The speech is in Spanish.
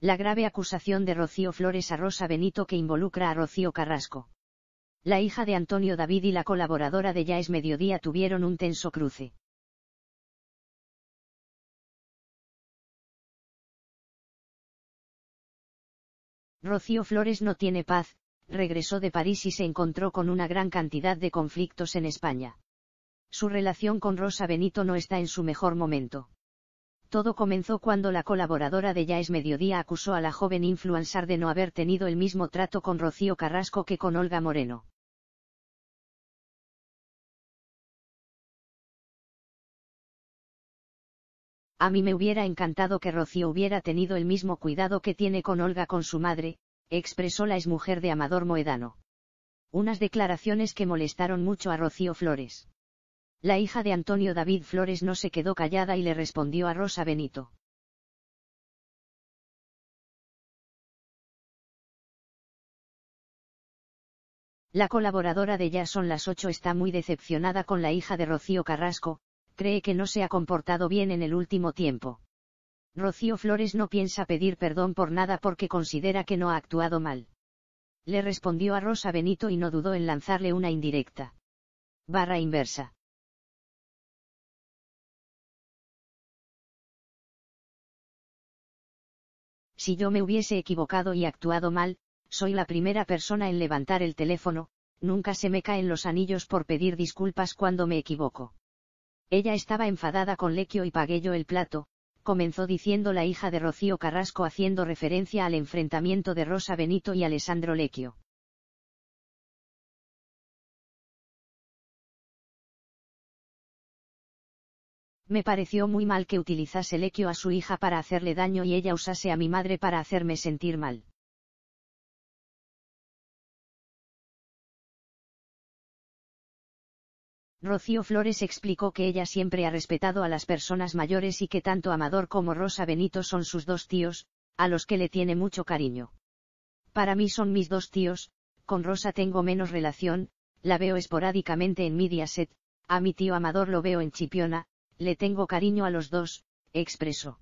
la grave acusación de Rocío Flores a Rosa Benito que involucra a Rocío Carrasco. La hija de Antonio David y la colaboradora de Ya es Mediodía tuvieron un tenso cruce. Rocío Flores no tiene paz, regresó de París y se encontró con una gran cantidad de conflictos en España. Su relación con Rosa Benito no está en su mejor momento. Todo comenzó cuando la colaboradora de Ya es Mediodía acusó a la joven influencer de no haber tenido el mismo trato con Rocío Carrasco que con Olga Moreno. A mí me hubiera encantado que Rocío hubiera tenido el mismo cuidado que tiene con Olga con su madre, expresó la exmujer de Amador Moedano. Unas declaraciones que molestaron mucho a Rocío Flores. La hija de Antonio David Flores no se quedó callada y le respondió a Rosa Benito. La colaboradora de Ya son las 8 está muy decepcionada con la hija de Rocío Carrasco, cree que no se ha comportado bien en el último tiempo. Rocío Flores no piensa pedir perdón por nada porque considera que no ha actuado mal. Le respondió a Rosa Benito y no dudó en lanzarle una indirecta. Barra inversa. Si yo me hubiese equivocado y actuado mal, soy la primera persona en levantar el teléfono, nunca se me caen los anillos por pedir disculpas cuando me equivoco. Ella estaba enfadada con Lequio y pagué yo el plato, comenzó diciendo la hija de Rocío Carrasco haciendo referencia al enfrentamiento de Rosa Benito y Alessandro Lequio. Me pareció muy mal que utilizase Lequio a su hija para hacerle daño y ella usase a mi madre para hacerme sentir mal. Rocío Flores explicó que ella siempre ha respetado a las personas mayores y que tanto Amador como Rosa Benito son sus dos tíos, a los que le tiene mucho cariño. Para mí son mis dos tíos, con Rosa tengo menos relación, la veo esporádicamente en Mediaset, a mi tío Amador lo veo en Chipiona, le tengo cariño a los dos, expresó.